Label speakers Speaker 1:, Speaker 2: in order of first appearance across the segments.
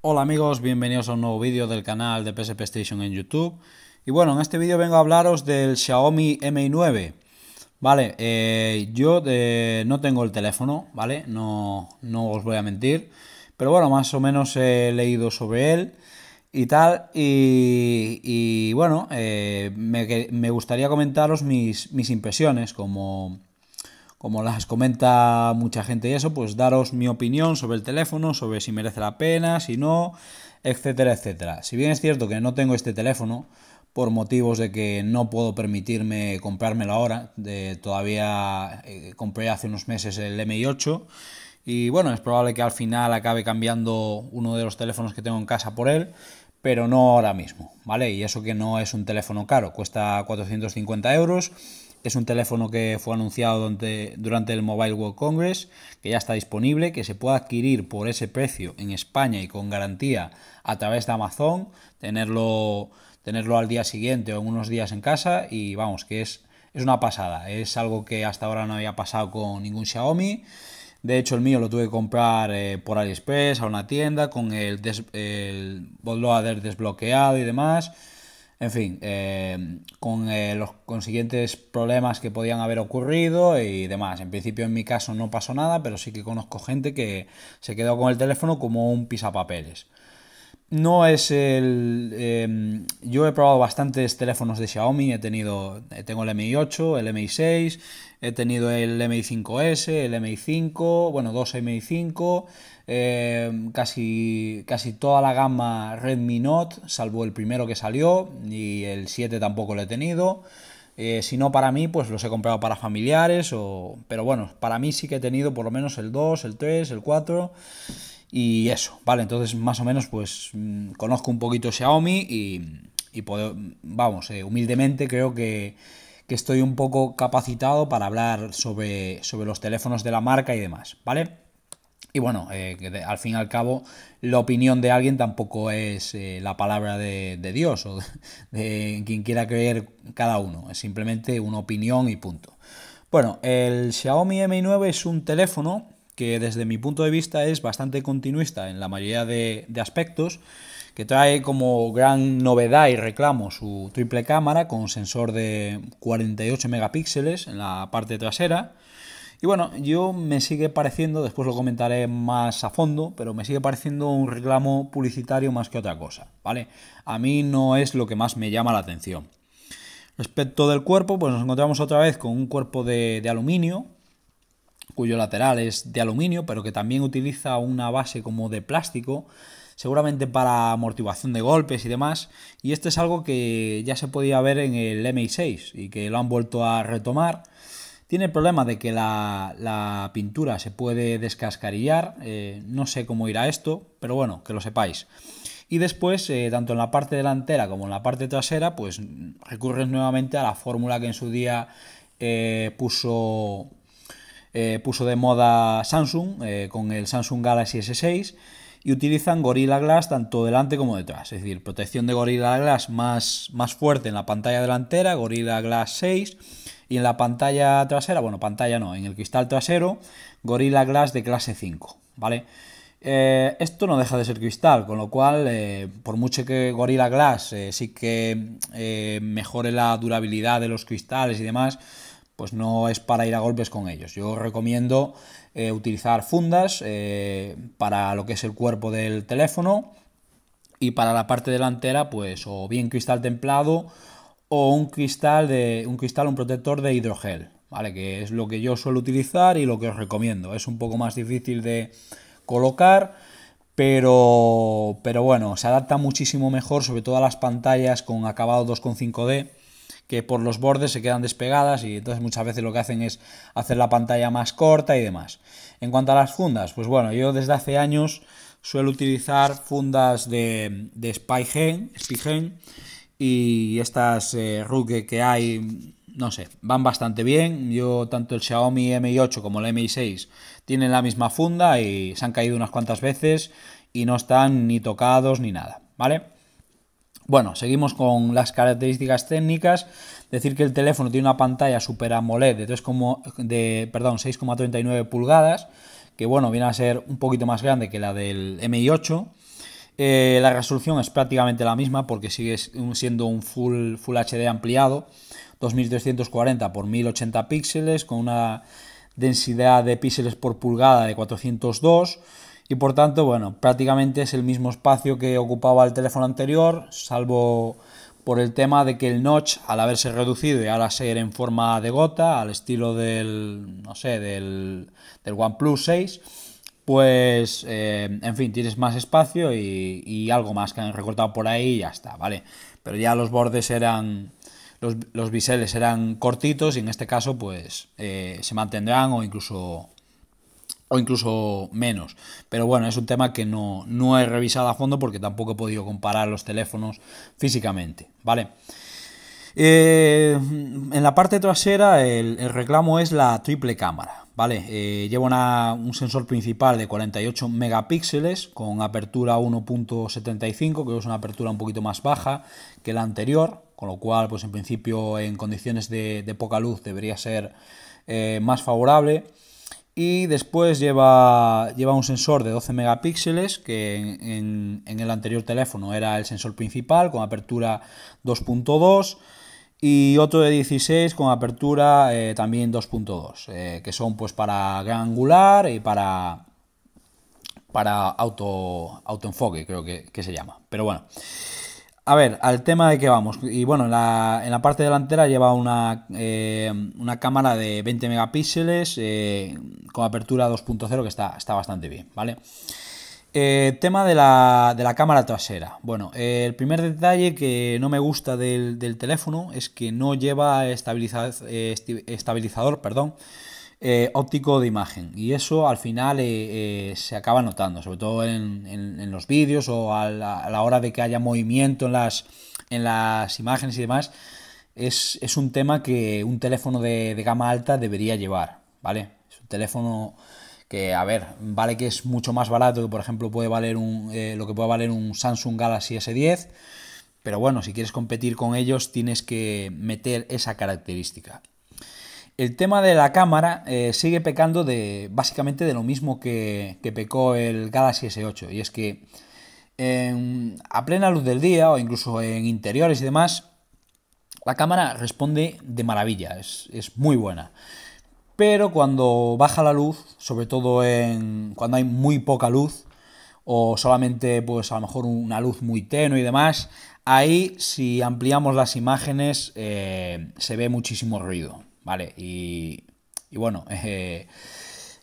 Speaker 1: Hola amigos, bienvenidos a un nuevo vídeo del canal de PSP Station en YouTube. Y bueno, en este vídeo vengo a hablaros del Xiaomi Mi 9. Vale, eh, yo eh, no tengo el teléfono, ¿vale? No, no os voy a mentir. Pero bueno, más o menos he leído sobre él y tal. Y, bueno, eh, me, gustaría comentaros mis, mis impresiones como, como las comenta mucha gente y eso, pues daros mi opinión sobre el teléfono, sobre si merece la pena, si no, etcétera, etcétera. Si bien es cierto que no tengo este teléfono, por motivos de que no puedo permitirme comprármelo ahora, de, todavía eh, compré hace unos meses el MI8 y bueno, es probable que al final acabe cambiando uno de los teléfonos que tengo en casa por él, pero no ahora mismo, ¿vale? Y eso que no es un teléfono caro, cuesta 450 euros es un teléfono que fue anunciado durante, el Mobile World Congress, que ya está disponible, que se puede adquirir por ese precio en España y con garantía a través de Amazon, tenerlo, tenerlo al día siguiente o en unos días en casa y vamos, que es, es una pasada. Es algo que hasta ahora no había pasado con ningún Xiaomi. De hecho, el mío lo tuve que comprar eh, por AliExpress a una tienda con el, el desbloqueado y demás. En fin, eh, con eh, los consiguientes problemas que podían haber ocurrido y demás. En principio en mi caso no pasó nada, pero sí que conozco gente que se quedó con el teléfono como un pisapapeles. No es el... Em, yo he probado bastantes teléfonos de Xiaomi, he tenido... Eh, tengo el Mi 8, el Mi 6, he tenido el Mi 5S, el Mi 5, bueno, dos Mi 5... Em, casi, casi toda la gama Redmi Note, salvo el primero que salió, y el 7 tampoco lo he tenido. Eh, si no para mí, pues los he comprado para familiares, o... pero bueno, para mí sí que he tenido por lo menos el 2, el 3, el 4 y eso, ¿vale? Entonces más o menos pues mm, conozco un poquito Xiaomi y, y puedo, vamos, eh, humildemente creo que, que, estoy un poco capacitado para hablar sobre, sobre los teléfonos de la marca y demás, ¿vale? Y bueno, eh, al fin y al cabo, la opinión de alguien tampoco es eh, la palabra de, Dios o de, quien quiera creer cada uno. Es simplemente una opinión y punto. Bueno, el Xiaomi m 9 es un teléfono que desde mi punto de vista es bastante continuista en la mayoría de aspectos, que trae como gran novedad y reclamo su triple cámara con sensor de 48 megapíxeles en la parte trasera y bueno, yo me sigue pareciendo, después lo comentaré más a fondo, pero me sigue pareciendo un reclamo publicitario más que otra cosa, ¿vale? A mí no es lo que más me llama la atención. Respecto del cuerpo, pues nos encontramos otra vez con un cuerpo de, de aluminio, cuyo lateral es de aluminio, pero que también utiliza una base como de plástico, seguramente para amortiguación de golpes y demás. Y esto es algo que ya se podía ver en el MI6 y que lo han vuelto a retomar. Tiene el problema de que la, pintura se puede descascarillar, eh, no sé cómo irá esto, pero bueno, que lo sepáis. Y después, eh, tanto en la parte delantera como en la parte trasera, pues recurren nuevamente a la fórmula que en su día eh, puso, puso de moda Samsung con el Samsung Galaxy S6 y utilizan Gorilla Glass tanto delante como detrás. Es decir, protección de Gorilla Glass más, más fuerte en la pantalla delantera, Gorilla Glass 6 y en la pantalla trasera, bueno, pantalla no, en el cristal trasero, Gorilla Glass de clase 5, ¿vale? Eh, esto no deja de ser cristal, con lo cual, eh, por mucho que Gorilla Glass eh, sí que mejore la durabilidad de los cristales y demás, pues no es para ir a golpes con ellos. Yo recomiendo utilizar fundas para lo que es el cuerpo del teléfono y para la parte delantera, pues o bien cristal templado o un cristal, de, un cristal, un protector de hidrogel, ¿vale? Que es lo que yo suelo utilizar y lo que os recomiendo. Es un poco más difícil de colocar, pero, pero bueno, se adapta muchísimo mejor, sobre todo a las pantallas con acabado 2.5D, que por los bordes se quedan despegadas y entonces muchas veces lo que hacen es hacer la pantalla más corta y demás. En cuanto a las fundas, pues bueno, yo desde hace años suelo utilizar fundas de, de Spigen y estas eh, que hay, no sé, van bastante bien. Yo, tanto el Xiaomi Mi8 como el Mi6 tienen la misma funda y se han caído unas cuantas veces y no están ni tocados ni nada, ¿vale? Bueno, seguimos con las características técnicas. Decir que el teléfono tiene una pantalla Super AMOLED de, 3, de perdón, 6,39 pulgadas, que bueno, viene a ser un poquito más grande que la del Mi8 eh, la resolución es prácticamente la misma porque sigue siendo un Full, full HD ampliado, 2340 x 1080 píxeles, con una densidad de píxeles por pulgada de 402 y por tanto, bueno, prácticamente es el mismo espacio que ocupaba el teléfono anterior, salvo por el tema de que el notch, al haberse reducido y ahora ser en forma de gota, al estilo del, no sé, del, del OnePlus 6, pues, eh, en fin, tienes más espacio y, algo más que han recortado por ahí y ya está, ¿vale? Pero ya los bordes eran, los, biseles eran cortitos y en este caso, pues, eh, se mantendrán o incluso o incluso menos. Pero bueno, es un tema que no, no, he revisado a fondo porque tampoco he podido comparar los teléfonos físicamente, ¿vale? Eh, en la parte trasera el reclamo es la triple cámara. Vale, eh, lleva un sensor principal de 48 megapíxeles con apertura 1.75, que es una apertura un poquito más baja que la anterior, con lo cual, pues en principio, en condiciones de, poca luz debería ser eh, más favorable. Y después lleva, lleva un sensor de 12 megapíxeles, que en el anterior teléfono era el sensor principal, con apertura 2.2 y otro de 16 con apertura eh, también 2.2, eh, que son pues para gran angular y para, para auto, autoenfoque, creo que, se llama. Pero bueno, a ver, al tema de que vamos. Y bueno, en la, parte delantera lleva una, eh, cámara de 20 megapíxeles con apertura 2.0 que está, está bastante bien, ¿vale? vale eh, tema de la, cámara trasera. Bueno, el primer detalle que no me gusta del, teléfono es que no lleva eh, estabilizador perdón, eh, óptico de imagen. Y eso al final se acaba notando, sobre todo en, los vídeos o a la, hora de que haya movimiento en las, en las imágenes y demás. Es, un tema que un teléfono de, de gama alta debería llevar, ¿vale? Es un teléfono que a ver, vale que es mucho más barato que por ejemplo puede valer un, eh, lo que puede valer un Samsung Galaxy S10, pero bueno, si quieres competir con ellos tienes que meter esa característica. El tema de la cámara eh, sigue pecando de básicamente de lo mismo que, pecó el Galaxy S8, y es que a plena luz del día o incluso en interiores y demás, la cámara responde de maravilla, es, es muy buena pero cuando baja la luz, sobre todo en, cuando hay muy poca luz, o solamente pues a lo mejor una luz muy tenue y demás, ahí si ampliamos las imágenes eh, se ve muchísimo ruido, ¿vale? Y, bueno, eh,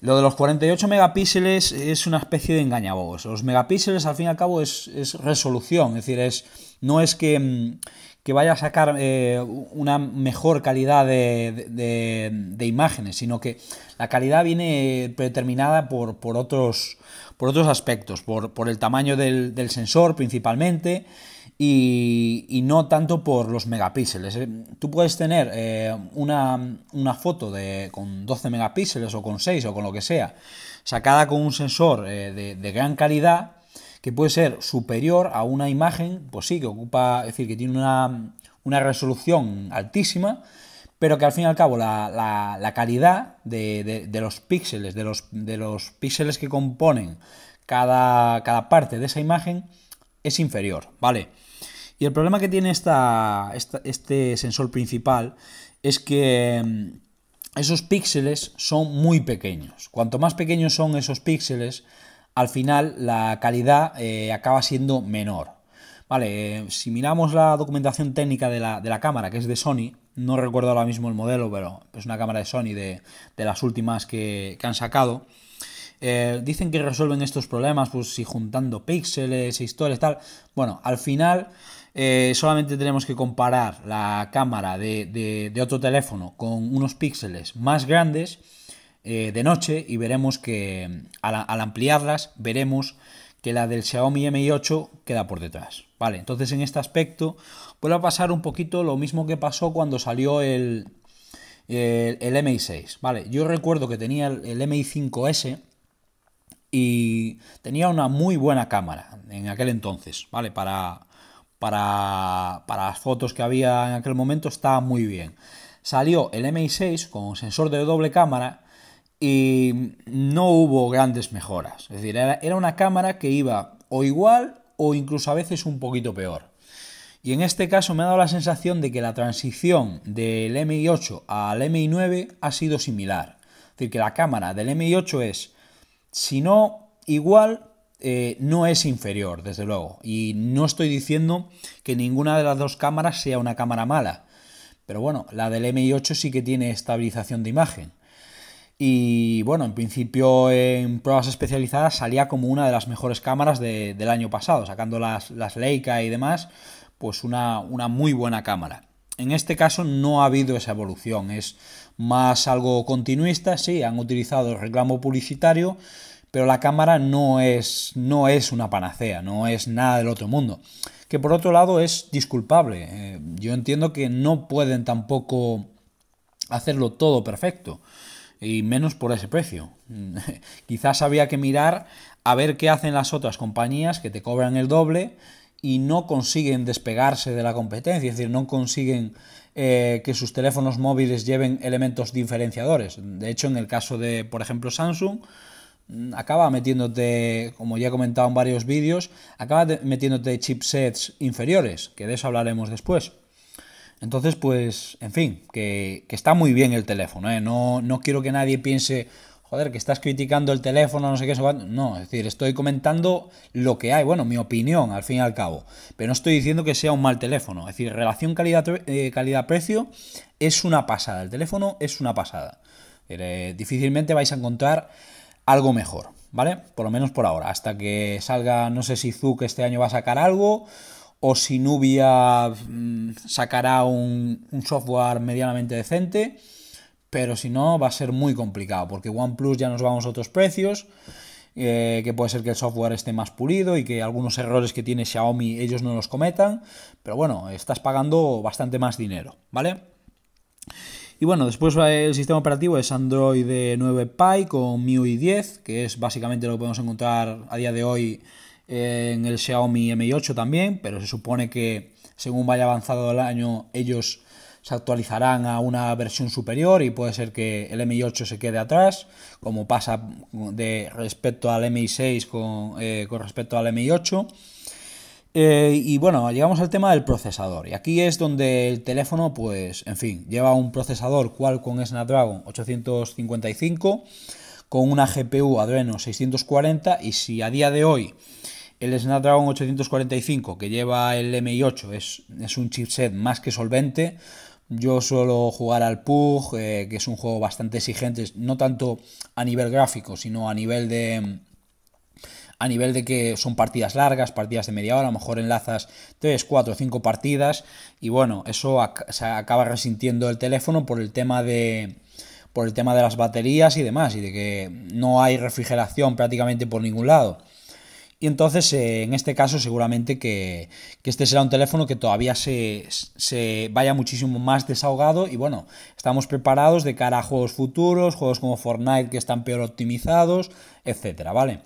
Speaker 1: lo de los 48 megapíxeles es una especie de engañabobos. Los megapíxeles, al fin y al cabo, es, resolución. Es decir, es, no es que, mm, vaya a sacar eh, una mejor calidad de, imágenes, sino que la calidad viene predeterminada por, otros, por otros aspectos, por, el tamaño del sensor principalmente y, no tanto por los megapíxeles. Eh, tú puedes tener eh, una, foto de, con 12 megapíxeles o con 6 o con lo que sea, sacada con un sensor eh, de, gran calidad, que puede ser superior a una imagen, pues sí, que ocupa, es decir, que tiene una, resolución altísima, pero que al fin y al cabo la, calidad de, los píxeles, de los, píxeles que componen cada, cada parte de esa imagen es inferior, ¿vale? Y el problema que tiene esta, este sensor principal es que mm, esos píxeles son muy pequeños. Cuanto más pequeños son esos píxeles, al final la calidad eh, acaba siendo menor. Vale, eh, si miramos la documentación técnica de la, cámara, que es de Sony, no recuerdo ahora mismo el modelo, pero es una cámara de Sony de, las últimas que, han sacado. Eh, dicen que resuelven estos problemas, pues si juntando píxeles, e historias, tal. Bueno, al final eh, solamente tenemos que comparar la cámara de, otro teléfono con unos píxeles más grandes eh, de noche y veremos que mm, al, ampliarlas veremos que la del Xiaomi Mi 8 queda por detrás. Vale, entonces en este aspecto vuelve a pasar un poquito lo mismo que pasó cuando salió el, el, MI6. Vale, yo recuerdo que tenía el, el MI5S y tenía una muy buena cámara en aquel entonces, ¿vale? Para, para, las fotos que había en aquel momento está muy bien. Salió el MI6 con sensor de doble cámara y no hubo grandes mejoras. Es decir, era, era una cámara que iba o igual o incluso a veces un poquito peor. Y en este caso me ha dado la sensación de que la transición del MI8 al MI9 ha sido similar. Es decir, que la cámara del MI8 es, si no igual, eh, no es inferior, desde luego. Y no estoy diciendo que ninguna de las dos cámaras sea una cámara mala. Pero bueno, la del MI8 sí que tiene estabilización de imagen. Y bueno, en principio en pruebas especializadas salía como una de las mejores cámaras del año pasado, sacando las, Leica y demás, pues una, una, muy buena cámara. En este caso no ha habido esa evolución, es más algo continuista, sí, han utilizado el reclamo publicitario, pero la cámara no es, no es una panacea, no es nada del otro mundo. Que por otro lado es disculpable. Eh, yo entiendo que no pueden tampoco hacerlo todo perfecto y menos por ese precio. Quizás había que mirar a ver qué hacen las otras compañías que te cobran el doble y no consiguen despegarse de la competencia, es decir, no consiguen eh, que sus teléfonos móviles lleven elementos diferenciadores. De hecho, en el caso de, por ejemplo, Samsung, Mm, acaba metiéndote, como ya he comentado en varios vídeos, acaba metiéndote chipsets inferiores, que de eso hablaremos después. Entonces, pues, en fin, que, está muy bien el teléfono, ¿eh? no, no quiero que nadie piense, joder, que estás criticando el teléfono, no sé qué, eso no, es decir, estoy comentando lo que hay, bueno, mi opinión, al fin y al cabo, pero no estoy diciendo que sea un mal teléfono, es decir, relación eh, calidad-precio es una pasada, el teléfono es una pasada, eh, difícilmente vais a encontrar algo mejor, ¿vale? Por lo menos por ahora, hasta que salga, no sé si Zuc este año va a sacar algo o si Nubia mm, sacará un, software medianamente decente, pero si no va a ser muy complicado, porque OnePlus ya nos vamos a otros precios. Eh, que puede ser que el software esté más pulido y que algunos errores que tiene Xiaomi ellos no los cometan, pero bueno, estás pagando bastante más dinero, ¿vale? Y bueno, después el sistema operativo es Android 9 Pie con MIUI 10, que es básicamente lo que podemos encontrar a día de hoy en el Xiaomi Mi8 también, pero se supone que según vaya avanzado el año ellos se actualizarán a una versión superior y puede ser que el Mi8 se quede atrás, como pasa de respecto al Mi6 con, eh, con respecto al Mi8. Eh, y bueno, llegamos al tema del procesador. Y aquí es donde el teléfono, pues, en fin, lleva un procesador Qualcomm Snapdragon 855 con una GPU Adreno 640 y si a día de hoy el Snapdragon 845 que lleva el MI8 es, un chipset más que solvente, yo suelo jugar al PUG, eh, que es un juego bastante exigente, no tanto a nivel gráfico, sino a nivel de, a nivel de que son partidas largas, partidas de media hora, a lo mejor enlazas 3, 4, 5 partidas y bueno, eso se acaba resintiendo el teléfono por el tema de por el tema de las baterías y demás y de que no hay refrigeración prácticamente por ningún lado. Y entonces, eh, en este caso, seguramente que, este será un teléfono que todavía se, se, vaya muchísimo más desahogado. Y bueno, estamos preparados de cara a juegos futuros, juegos como Fortnite que están peor optimizados, etcétera, ¿vale?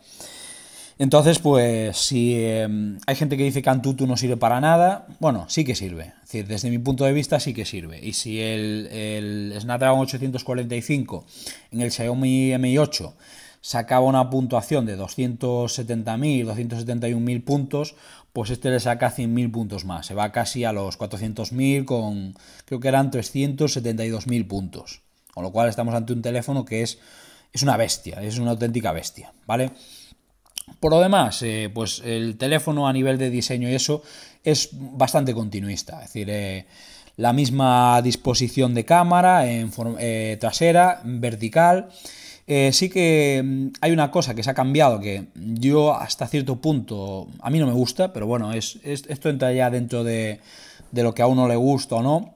Speaker 1: Entonces, pues si em, hay gente que dice que Antutu no sirve para nada, bueno, sí que sirve. Es decir, desde mi punto de vista sí que sirve. Y si el, el Snapdragon 845 en el Xiaomi Mi 8 sacaba una puntuación de 270.000, 271.000 puntos, pues este le saca 100.000 puntos más. Se va casi a los 400.000 con, creo que eran 372.000 puntos. Con lo cual estamos ante un teléfono que es, es una bestia, es una auténtica bestia, ¿vale? Por lo demás, eh, pues el teléfono a nivel de diseño y eso es bastante continuista, es decir, eh, la misma disposición de cámara en eh, trasera, vertical. sí que mm, hay una cosa que se ha cambiado que yo hasta cierto punto a mí no me gusta, pero bueno, es, esto entra ya dentro de, lo que a uno le gusta o no.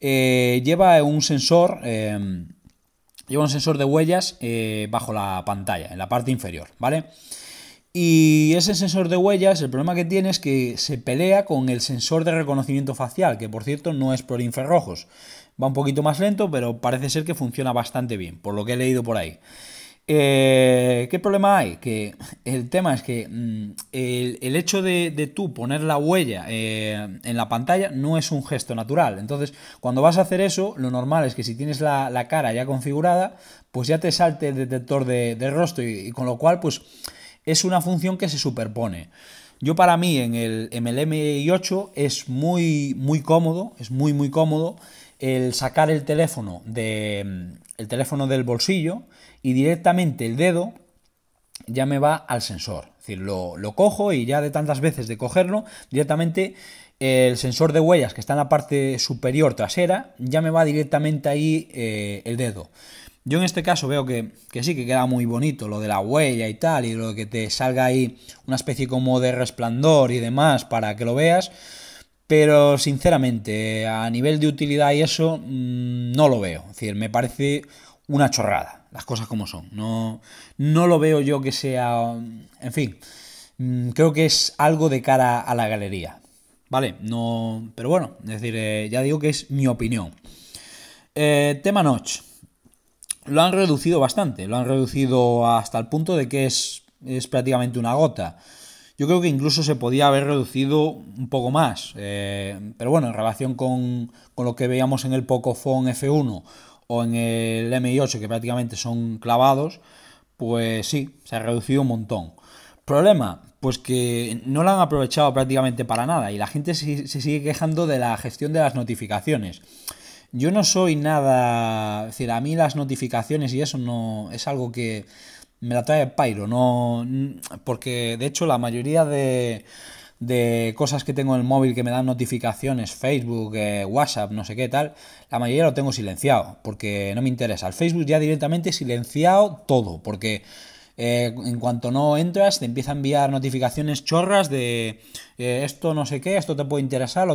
Speaker 1: lleva un sensor em, lleva un sensor de huellas bajo la pantalla, en la parte inferior, ¿vale? Y ese sensor de huellas, el problema que tiene es que se pelea con el sensor de reconocimiento facial, que por cierto no es por infrarrojos. Va un poquito más lento, pero parece ser que funciona bastante bien, por lo que he leído por ahí. Eh, ¿Qué problema hay? Que el tema es que mm, el, hecho de, tú poner la huella eh, en la pantalla no es un gesto natural. Entonces, cuando vas a hacer eso, lo normal es que si tienes la, cara ya configurada, pues ya te salte el detector de, rostro y con lo cual, pues es una función que se superpone. Yo para mí en el, mlm 8 es muy, muy cómodo, es muy, muy cómodo el sacar el teléfono, de, el teléfono del bolsillo y directamente el dedo ya me va al sensor. Es decir, lo, cojo y ya de tantas veces de cogerlo, directamente el sensor de huellas que está en la parte superior trasera ya me va directamente ahí eh, el dedo. Yo en este caso veo que, sí que queda muy bonito lo de la huella y tal, y lo que te salga ahí una especie como de resplandor y demás para que lo veas, pero sinceramente a nivel de utilidad y eso mm, no lo veo. Es decir, me parece una chorrada, las cosas como son. No, no lo veo yo que sea... En fin, mm, creo que es algo de cara a la galería. ¿Vale? No, pero bueno, es decir, eh, ya digo que es mi opinión. Eh, tema noche lo han reducido bastante, lo han reducido hasta el punto de que es, es prácticamente una gota. Yo creo que incluso se podía haber reducido un poco más, eh, pero bueno, en relación con, lo que veíamos en el Pocophone F1 o en el MI8, que prácticamente son clavados, pues sí, se ha reducido un montón. Problema, pues que no lo han aprovechado prácticamente para nada y la gente se sigue quejando de la gestión de las notificaciones. Yo no soy nada. Es decir, a mí las notificaciones y eso no. Es algo que me la trae el pairo, No, porque de hecho la mayoría de, de cosas que tengo en el móvil que me dan notificaciones, Facebook, eh, WhatsApp, no sé qué tal, la mayoría lo tengo silenciado, porque no me interesa. El Facebook ya directamente silenciado todo, porque eh, en cuanto no entras, te empieza a enviar notificaciones chorras de eh, esto no sé qué, esto te puede interesar,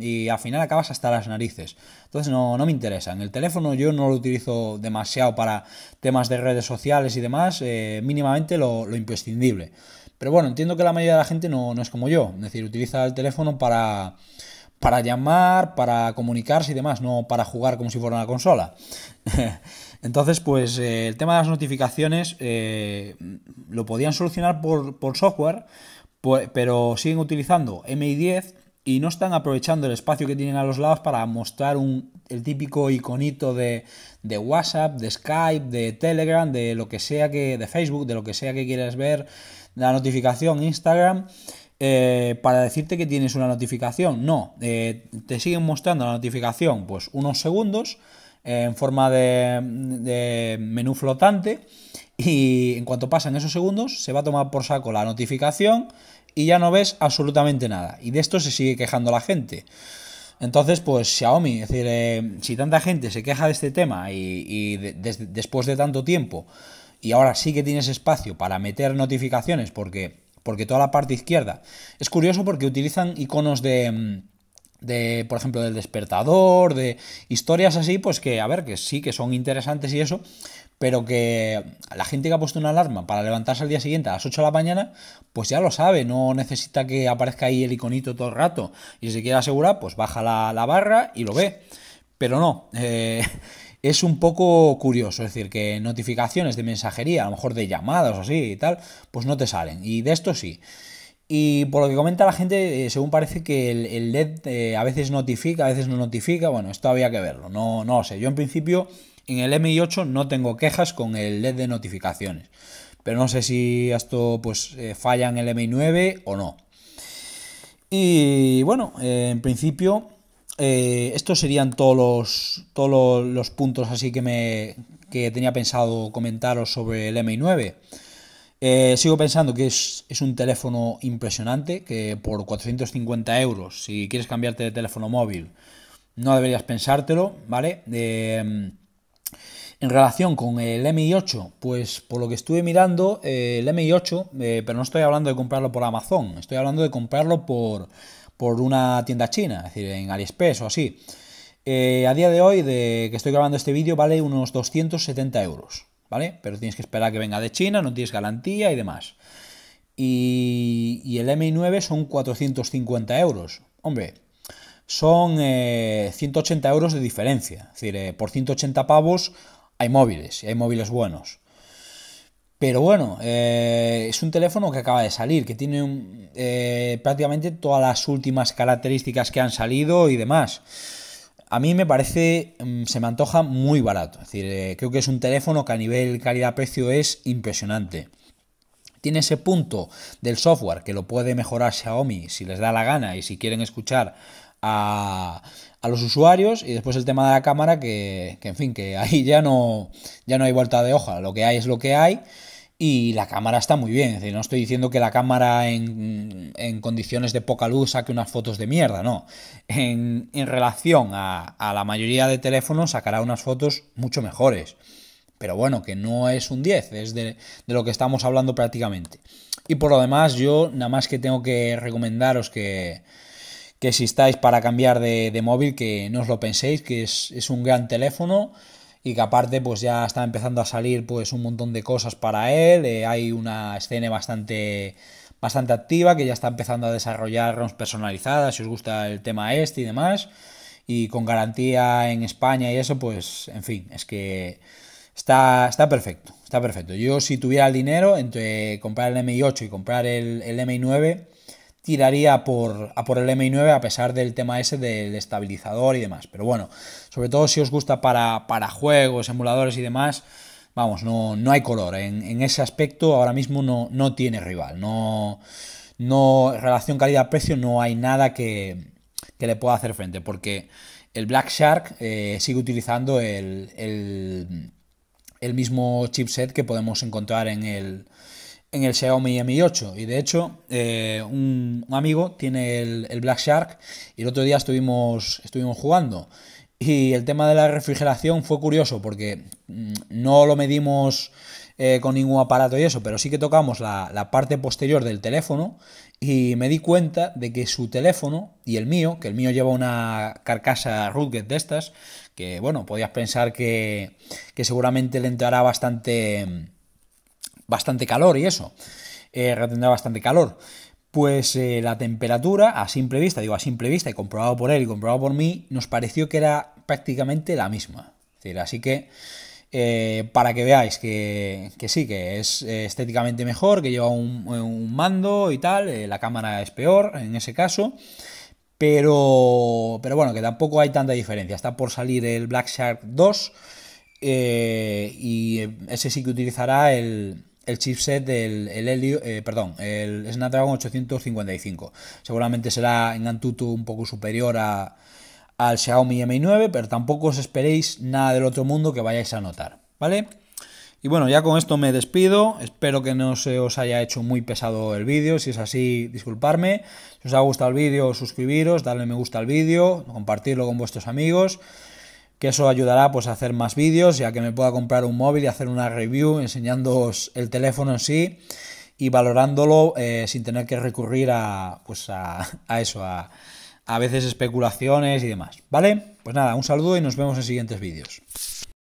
Speaker 1: y al final acabas hasta las narices. Entonces no, me interesa. En el teléfono yo no lo utilizo demasiado para temas de redes sociales y demás, eh, mínimamente lo, imprescindible. Pero bueno, entiendo que la mayoría de la gente no, no es como yo, es decir, utiliza el teléfono para para llamar, para comunicarse y demás, no para jugar como si fuera una consola. Entonces, pues eh, el tema de las notificaciones eh, lo podían solucionar por, software, pues, pero siguen utilizando MI10 y no están aprovechando el espacio que tienen a los lados para mostrar un, el típico iconito de, WhatsApp, de Skype, de Telegram, de lo que sea que, de Facebook, de lo que sea que quieras ver, la notificación, Instagram. Eh, para decirte que tienes una notificación, no, te siguen mostrando la notificación pues unos segundos, en forma de, menú flotante y en cuanto pasan esos segundos se va a tomar por saco la notificación y ya no ves absolutamente nada. Y de esto se sigue quejando la gente. Entonces, pues Xiaomi, es decir, eh, si tanta gente se queja de este tema y, después de tanto tiempo, y ahora sí que tienes espacio para meter notificaciones porque, porque toda la parte izquierda. Es curioso porque utilizan iconos de mm, de, por ejemplo, del despertador, de historias así, pues que, a ver, que sí, que son interesantes y eso, pero que la gente que ha puesto una alarma para levantarse al día siguiente a las 8 de la mañana, pues ya lo sabe, no necesita que aparezca ahí el iconito todo el rato. Y si quiere asegurar, pues baja la, barra y lo ve. Pero no, eh, es un poco curioso, es decir, que notificaciones de mensajería, a lo mejor de llamadas o así y tal, pues no te salen. Y de esto sí. Y por lo que comenta la gente, eh, según parece que el, LED e eh, a veces notifica, a veces no notifica. Bueno, esto había que verlo, no, no lo sé. Yo en principio en el Mi8 no tengo quejas con el LED e de notificaciones. Pero no sé si esto pues eh, falla en el Mi9 o no. Y bueno, en principio estos serían todos los, todos los, puntos así que, me, que tenía pensado comentaros sobre el Mi9. Eh, sigo pensando que es, un teléfono impresionante, que por 450 euros, si quieres cambiarte de teléfono móvil, no deberías pensártelo, ¿vale? Em, en relación con el Mi 8, pues por lo que estuve mirando, eh, el Mi 8, eh, pero no estoy hablando de comprarlo por Amazon, estoy hablando de comprarlo por, una tienda china, es decir, en AliExpress o así. a día de hoy, de que estoy grabando este vídeo, vale unos 270 euros. Pero tienes que esperar que venga de China, no tienes garantía y demás. Y, el MI9 son 450 euros. Hombre, son 180 eh, euros de diferencia. Es decir, eh, por 180 pavos hay móviles y hay móviles buenos. Pero bueno, eh, es un teléfono que acaba de salir, que tiene prácticamente todas las últimas características que han salido y demás a mí me parece, mm, se me antoja muy barato. Es decir, eh, creo que es un teléfono que a nivel calidad-precio es impresionante. Tiene ese punto del software que lo puede mejorar Xiaomi si les da la gana y si quieren escuchar a, los usuarios. Y después el tema de la cámara, que, que en fin, que ahí ya no, ya no hay vuelta de hoja. Lo que hay es lo que hay y la cámara está muy bien. no estoy diciendo que la cámara en, condiciones de poca luz saque unas fotos de mierda, no. En, relación a, la mayoría de teléfonos sacará unas fotos mucho mejores. Pero bueno, que no es un 10, es de, lo que estamos hablando prácticamente. Y por lo demás, yo nada más que tengo que recomendaros que, que si estáis para cambiar de, de móvil, que no os lo penséis, que es, es un gran teléfono y que aparte pues ya está empezando a salir pues un montón de cosas para él, eh, hay una escena bastante bastante activa que ya está empezando a desarrollar ROMs personalizadas, si os gusta el tema este y demás, y con garantía en España y eso, pues en fin, es que está, está perfecto, está perfecto. Yo si tuviera el dinero entre comprar el MI8 y comprar el, el MI9, tiraría por, por el MI9 a pesar del tema ese del estabilizador y demás. Pero bueno, sobre todo si os gusta para, juegos, emuladores y demás, vamos, no, hay color. En, ese aspecto ahora mismo no, no tiene rival. No, no relación calidad-precio no hay nada que, le pueda hacer frente. Porque el Black Shark eh, sigue utilizando el mismo chipset que podemos encontrar en el en el Xiaomi Mi 8 y de hecho eh, un, amigo tiene el, Black Shark y el otro día estuvimos, estuvimos jugando y el tema de la refrigeración fue curioso porque mm, no lo medimos eh, con ningún aparato y eso, pero sí que tocamos la, parte posterior del teléfono y me di cuenta de que su teléfono y el mío, que el mío lleva una carcasa rugged de estas, que bueno, podías pensar que, que seguramente le entrará bastante mm, bastante calor y eso, eh, retendrá bastante calor. Pues eh, la temperatura, a simple vista, digo a simple vista, y comprobado por él y comprobado por mí, nos pareció que era prácticamente la misma. así que eh, para que veáis que, sí, que es estéticamente mejor, que lleva un, mando y tal, la cámara es peor en ese caso, pero, pero bueno, que tampoco hay tanta diferencia. Está por salir el Black Shark 2 y ese sí que utilizará el, el chipset del el Helio, eh, perdón, el Snapdragon 855. Seguramente será en Antutu un poco superior a, al Xiaomi Mi 9, pero tampoco os esperéis nada del otro mundo que vayáis a notar, ¿vale? Y bueno, ya con esto me despido. Espero que no se os haya hecho muy pesado el vídeo. Si es así, disculparme. Si os ha gustado el vídeo, suscribiros, darle me gusta al vídeo, compartirlo con vuestros amigos que eso ayudará pues a hacer más vídeos ya que me pueda comprar un móvil y hacer una review enseñándoos el teléfono en sí y valorándolo eh, sin tener que recurrir a, pues a eso, a, a veces especulaciones y demás, ¿vale? Pues nada, un saludo y nos vemos en siguientes vídeos.